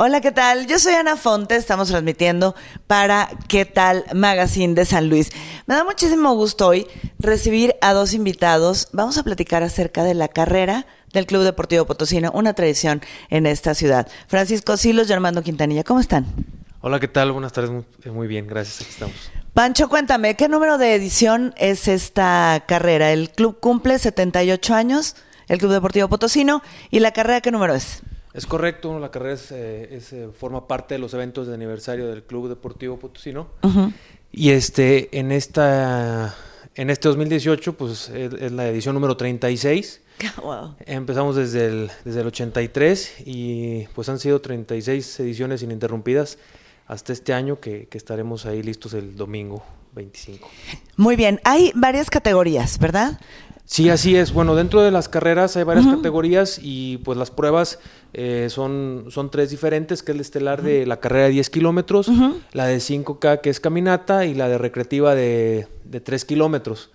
Hola, ¿qué tal? Yo soy Ana Fonte, estamos transmitiendo para ¿Qué tal Magazine de San Luis? Me da muchísimo gusto hoy recibir a dos invitados. Vamos a platicar acerca de la carrera del Club Deportivo Potosino, una tradición en esta ciudad. Francisco Silos y Quintanilla, ¿cómo están? Hola, ¿qué tal? Buenas tardes, muy, bien, gracias, aquí estamos. Pancho, cuéntame, ¿qué número de edición es esta carrera? El club cumple 78 años, el Club Deportivo Potosino, y la carrera, ¿qué número es? Es correcto, la carrera es, eh, eh, forma parte de los eventos de aniversario del Club Deportivo Potosino. Y este, en esta en este 2018, pues es, la edición número 36. Empezamos desde el, desde el 83 y pues han sido 36 ediciones ininterrumpidas hasta este año que, que, estaremos ahí listos el domingo 25. Muy bien, hay varias categorías, ¿verdad? Sí, así es. Bueno, dentro de las carreras hay varias categorías y pues las pruebas eh, son, son tres diferentes, que es la estelar de la carrera de 10 kilómetros, la de 5K que es caminata y la de recreativa de, de 3 kilómetros,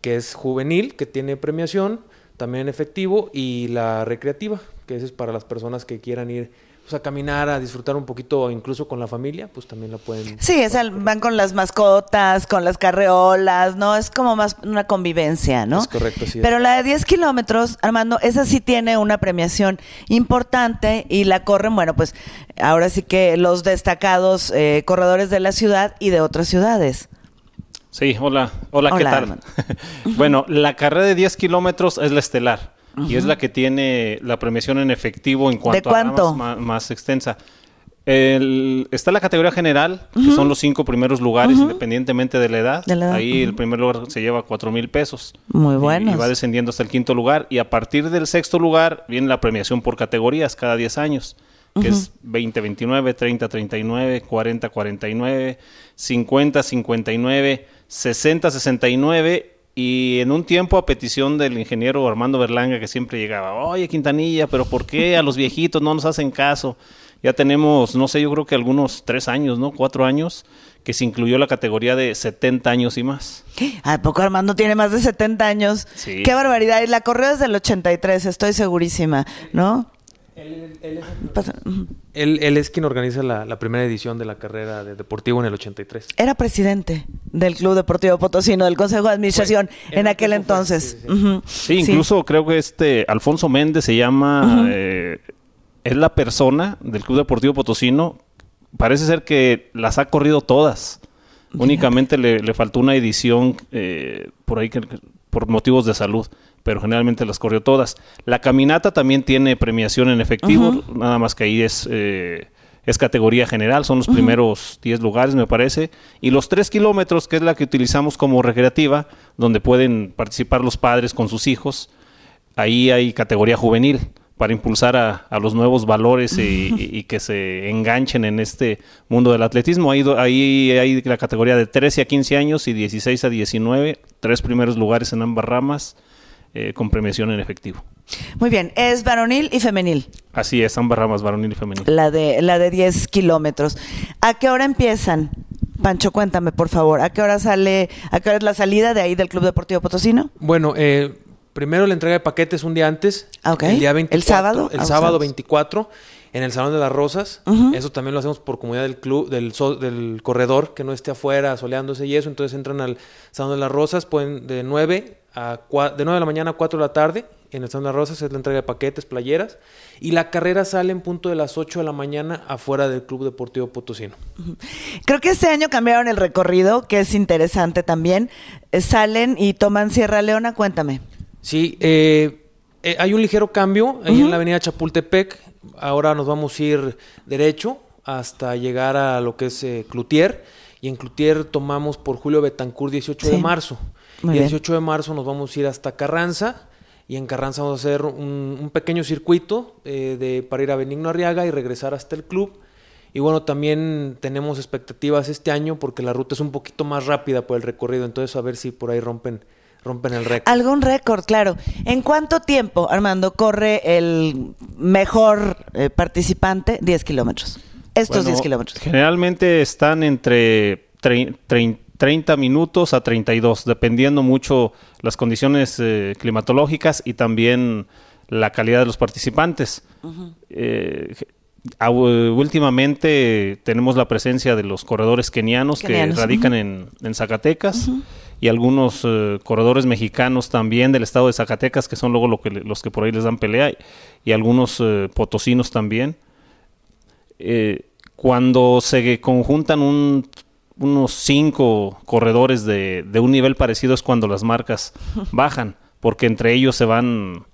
que es juvenil, que tiene premiación, también efectivo, y la recreativa, que es para las personas que quieran ir a caminar, a disfrutar un poquito, incluso con la familia, pues también la pueden. Sí, van con las mascotas, con las carreolas, ¿no? Es como más una convivencia, ¿no? Es correcto, sí. Pero la de 10 kilómetros, Armando, esa sí tiene una premiación importante y la corren, bueno, pues ahora sí que los destacados eh, corredores de la ciudad y de otras ciudades. Sí, hola, hola, hola ¿qué tal? bueno, la carrera de 10 kilómetros es la estelar y es la que tiene la premiación en efectivo en cuanto a más, extensa. está la categoría general, que son los cinco primeros lugares, independientemente de la edad. Ahí el primer lugar se lleva cuatro mil pesos. Muy bueno. Y, va descendiendo hasta el quinto lugar. Y a partir del sexto lugar viene la premiación por categorías cada 10 años, que es 20, 29, 30, 39, 40, 49, 50, 59, 60, 69 y en un tiempo, a petición del ingeniero Armando Berlanga, que siempre llegaba, oye Quintanilla, pero ¿por qué a los viejitos no nos hacen caso? Ya tenemos, no sé, yo creo que algunos tres años, ¿no? Cuatro años, que se incluyó la categoría de 70 años y más. ¿A poco Armando tiene más de 70 años? Sí. Qué barbaridad. Y la corrió desde el 83, estoy segurísima, ¿no? Él, es, quien organiza la, primera edición de la carrera de deportivo en el 83. Era presidente del Club Deportivo Potosino, del Consejo de Administración en, aquel entonces. sí, incluso creo que este Alfonso Méndez se llama, eh, es la persona del Club Deportivo Potosino, parece ser que las ha corrido todas. Únicamente le, faltó una edición eh, por ahí que, por motivos de salud pero generalmente las corrió todas. La caminata también tiene premiación en efectivo, nada más que ahí es, eh, es categoría general, son los primeros 10 lugares me parece, y los 3 kilómetros, que es la que utilizamos como recreativa, donde pueden participar los padres con sus hijos, ahí hay categoría juvenil para impulsar a, los nuevos valores y, que se enganchen en este mundo del atletismo. Ahí, ahí hay la categoría de 13 a 15 años y 16 a 19, tres primeros lugares en ambas ramas. Eh, con premiación en efectivo. Muy bien, es varonil y femenil. Así es, ambas ramas, varonil y femenil. La de, la de 10 kilómetros. ¿A qué hora empiezan? Pancho, cuéntame, por favor, ¿a qué hora sale, a qué hora es la salida de ahí del Club Deportivo Potosino? Bueno, eh, primero la entrega de paquetes un día antes, ah, el día 24, el sábado, el ah, sábado 24 en el Salón de las Rosas. Eso también lo hacemos por comunidad del club, del, corredor, que no esté afuera soleándose y eso. Entonces entran al Salón de las Rosas, pueden de 9, a de 9 de la mañana a 4 de la tarde. En el Salón de las Rosas es la entrega de paquetes, playeras. Y la carrera sale en punto de las 8 de la mañana afuera del Club Deportivo Potosino. Creo que este año cambiaron el recorrido, que es interesante también. Eh, salen y toman Sierra Leona, cuéntame. Sí, eh eh, hay un ligero cambio en la avenida Chapultepec. Ahora nos vamos a ir derecho hasta llegar a lo que es Clutier eh, Cloutier. Y en Cloutier tomamos por Julio Betancourt 18 de marzo. y 18 de marzo nos vamos a ir hasta Carranza. Y en Carranza vamos a hacer un, pequeño circuito eh, de, para ir a Benigno Arriaga y regresar hasta el club. Y bueno, también tenemos expectativas este año porque la ruta es un poquito más rápida por el recorrido. Entonces, a ver si por ahí rompen Rompen el récord. Algún récord, claro. ¿En cuánto tiempo, Armando, corre el mejor eh, participante 10 kilómetros? Estos 10 kilómetros. Generalmente están entre 30 minutos a 32, dependiendo mucho las condiciones eh, climatológicas y también la calidad de los participantes. Eh, últimamente tenemos la presencia de los corredores kenianos, que radican en, Zacatecas y algunos eh, corredores mexicanos también del estado de Zacatecas, que son luego que, los que por ahí les dan pelea, y, algunos eh, potosinos también. Eh, cuando se conjuntan unos cinco corredores de, un nivel parecido es cuando las marcas bajan, porque entre ellos se van...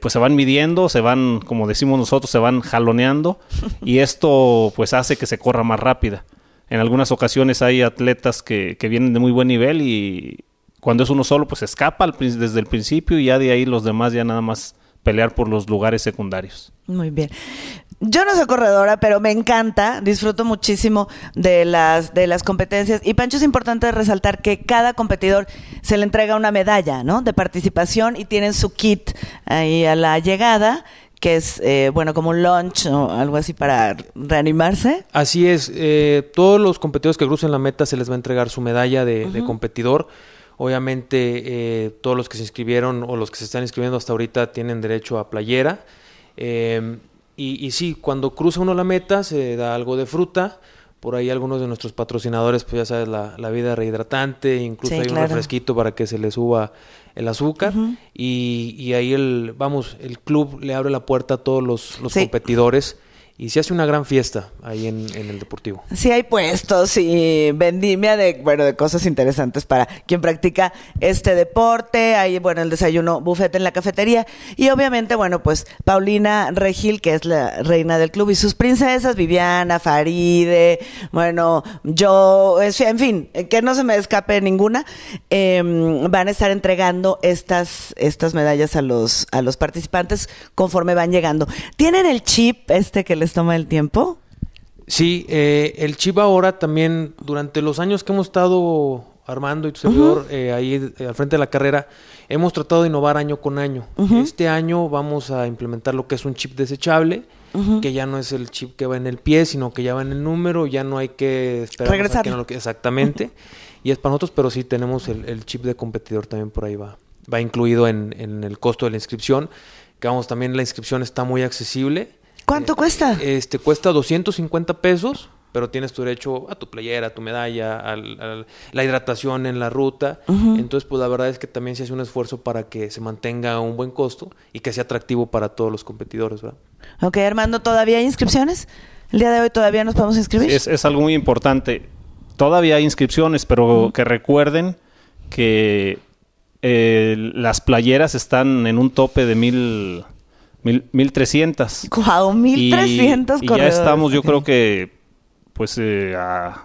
pues se van midiendo, se van, como decimos nosotros, se van jaloneando y esto pues hace que se corra más rápida en algunas ocasiones hay atletas que, vienen de muy buen nivel y cuando es uno solo, pues escapa al, desde el principio y ya de ahí los demás ya nada más pelear por los lugares secundarios. Muy bien. Yo no soy corredora, pero me encanta, disfruto muchísimo de las, de las competencias. Y Pancho, es importante resaltar que cada competidor se le entrega una medalla, ¿no? De participación y tienen su kit ahí a la llegada que es, eh, bueno, como un launch o algo así para reanimarse. Así es, eh, todos los competidores que crucen la meta se les va a entregar su medalla de, competidor. Obviamente, eh, todos los que se inscribieron o los que se están inscribiendo hasta ahorita tienen derecho a playera. Y, y, sí, cuando cruza uno la meta se da algo de fruta por ahí algunos de nuestros patrocinadores, pues ya sabes, la, vida rehidratante, incluso hay un refresquito para que se le suba el azúcar. y, ahí el, vamos, el club le abre la puerta a todos los, los competidores y se hace una gran fiesta ahí en, el deportivo. Sí, hay puestos y vendimia de, bueno, de cosas interesantes para quien practica este deporte. Hay, bueno, el desayuno bufete en la cafetería. Y obviamente, bueno, pues Paulina Regil, que es la reina del club, y sus princesas, Viviana, Faride, bueno, yo, en fin, que no se me escape ninguna, em, van a estar entregando estas, estas medallas a los, a los participantes conforme van llegando. Tienen el chip este que les toma el tiempo? Sí, eh, el chip ahora también, durante los años que hemos estado Armando y tu servidor, eh, ahí eh, al frente de la carrera, hemos tratado de innovar año con año. Este año vamos a implementar lo que es un chip desechable, que ya no es el chip que va en el pie, sino que ya va en el número, ya no hay que Regresar. exactamente. Y es para nosotros, pero sí tenemos el, chip de competidor también por ahí va. Va incluido en, en el costo de la inscripción. Que vamos, también la inscripción está muy accesible ¿Cuánto cuesta? Este, cuesta 250 pesos, pero tienes tu derecho a tu playera, a tu medalla, a la hidratación en la ruta. Entonces, pues la verdad es que también se hace un esfuerzo para que se mantenga un buen costo y que sea atractivo para todos los competidores, ¿verdad? Ok, Armando, ¿todavía hay inscripciones? ¿El día de hoy todavía nos podemos inscribir? Es, algo muy importante. Todavía hay inscripciones, pero que recuerden que eh, las playeras están en un tope de mil 1300. ¡Guau! 1300 corredores. ya estamos, yo creo que, pues, eh, a,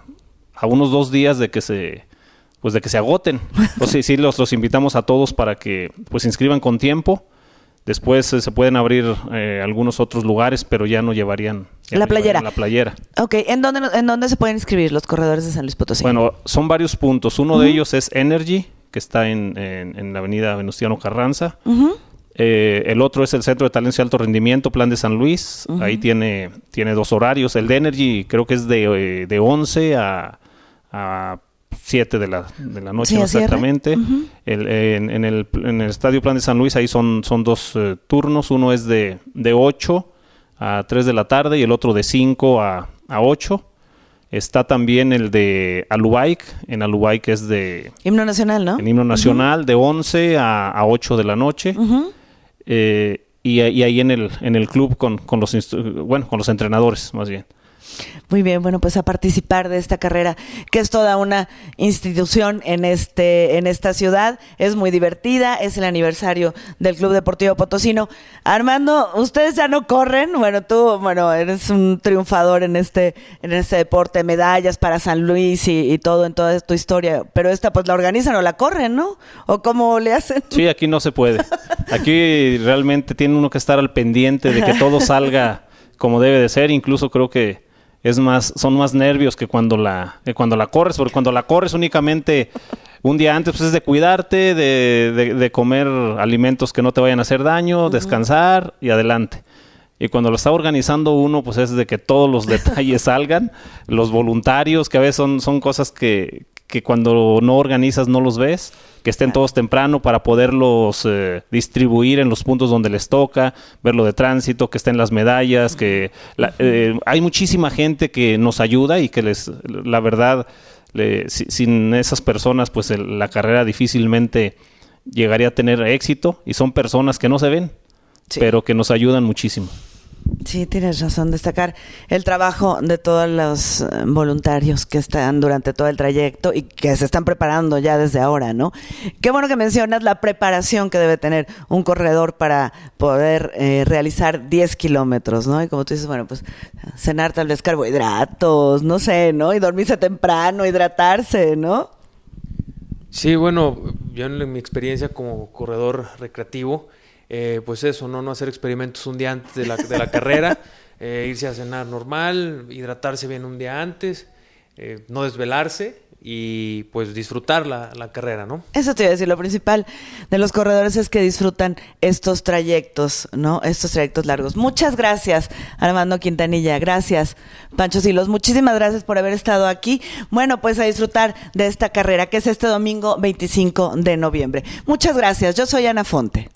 unos dos días de que se. Pues de que se agoten. O sí, sí, los, los invitamos a todos para que pues se inscriban con tiempo. Después eh, se pueden abrir eh, algunos otros lugares, pero ya no llevarían la, playera. la playera. Ok, ¿En dónde, ¿en dónde se pueden inscribir los corredores de San Luis Potosí? Bueno, son varios puntos. Uno de ellos es Energy, que está en, la avenida Venustiano Carranza. Ajá. Eh, el otro es el Centro de Talencia y Alto Rendimiento, Plan de San Luis. Ahí tiene, tiene dos horarios. El de Energy creo que es de, 11 eh, a, 7 de la, noche exactamente. en, el, Estadio Plan de San Luis ahí son, son dos eh, turnos. Uno es de, 8 a 3 de la tarde y el otro de 5 a, 8. Está también el de Alubaik. En Alubaik es de... Himno Nacional, ¿no? En Himno Nacional de 11 a, 8 de la noche. Eh, y, y, ahí en el, en el club con, con los, bueno, con los entrenadores, más bien. Muy bien, bueno, pues a participar de esta carrera, que es toda una institución en, este, en esta ciudad. Es muy divertida, es el aniversario del Club Deportivo Potosino. Armando, ustedes ya no corren, bueno, tú, bueno, eres un triunfador en este, en este deporte, medallas para San Luis y, y todo en toda tu historia, pero esta pues la organizan o la corren, ¿no? ¿O cómo le hacen? Sí, aquí no se puede. Aquí realmente tiene uno que estar al pendiente de que todo salga como debe de ser, incluso creo que es más, son más nervios que cuando la, cuando la corres, porque cuando la corres únicamente un día antes, pues es de cuidarte, de, de, comer alimentos que no te vayan a hacer daño, descansar y adelante. Y cuando lo está organizando uno, pues es de que todos los detalles salgan, los voluntarios, que a veces son, son cosas que, que cuando no organizas no los ves, que estén todos temprano para poderlos eh, distribuir en los puntos donde les toca, verlo de tránsito, que estén las medallas, que eh, hay muchísima gente que nos ayuda y que les, la verdad, sin esas personas, pues la carrera difícilmente llegaría a tener éxito y son personas que no se ven, pero que nos ayudan muchísimo. Sí, tienes razón, destacar el trabajo de todos los eh, voluntarios que están durante todo el trayecto y que se están preparando ya desde ahora, ¿no? Qué bueno que mencionas la preparación que debe tener un corredor para poder eh, realizar 10 kilómetros, ¿no? Y como tú dices, bueno, pues cenar tal vez carbohidratos, no sé, ¿no? Y dormirse temprano, hidratarse, ¿no? Sí, bueno, yo en mi experiencia como corredor recreativo, eh, pues eso, ¿no? No hacer experimentos un día antes de la, carrera, eh, irse a cenar normal, hidratarse bien un día antes, eh, no desvelarse y pues disfrutar la, la, carrera, ¿no? Eso te iba a decir, lo principal de los corredores es que disfrutan estos trayectos, ¿no? Estos trayectos largos. Muchas gracias, Armando Quintanilla. Gracias, Pancho Silos. Muchísimas gracias por haber estado aquí. Bueno, pues a disfrutar de esta carrera que es este domingo 25 de noviembre. Muchas gracias. Yo soy Ana Fonte.